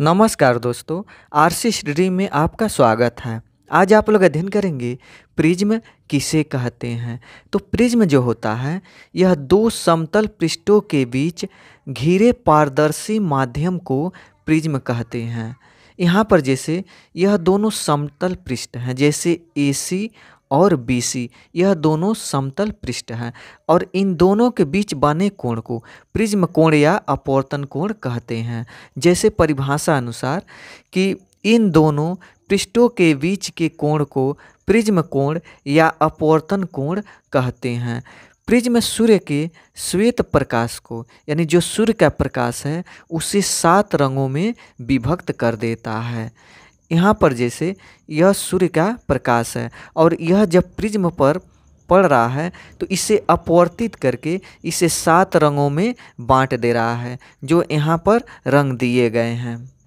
नमस्कार दोस्तों RC study में आपका स्वागत है आज आप लोग अध्ययन करेंगे प्रिज्म किसे कहते हैं तो प्रिज्म जो होता है यह दो समतल पृष्ठों के बीच घिरे पारदर्शी माध्यम को प्रिज्म कहते हैं यहाँ पर जैसे यह दोनों समतल पृष्ठ हैं जैसे एसी और बीसी यह दोनों समतल पृष्ठ हैं और इन दोनों के बीच बने कोण को प्रिज्म कोण या अपवर्तन कोण कहते हैं जैसे परिभाषा अनुसार कि इन दोनों पृष्ठों के बीच के कोण को प्रिज्म कोण या अपवर्तन कोण कहते हैं प्रिज्म सूर्य के श्वेत प्रकाश को यानी जो सूर्य का प्रकाश है उसे सात रंगों में विभक्त कर देता है यहाँ पर जैसे यह सूर्य का प्रकाश है और यह जब प्रिज्म पर पड़ रहा है तो इसे अपवर्तित करके इसे सात रंगों में बांट दे रहा है जो यहाँ पर रंग दिए गए हैं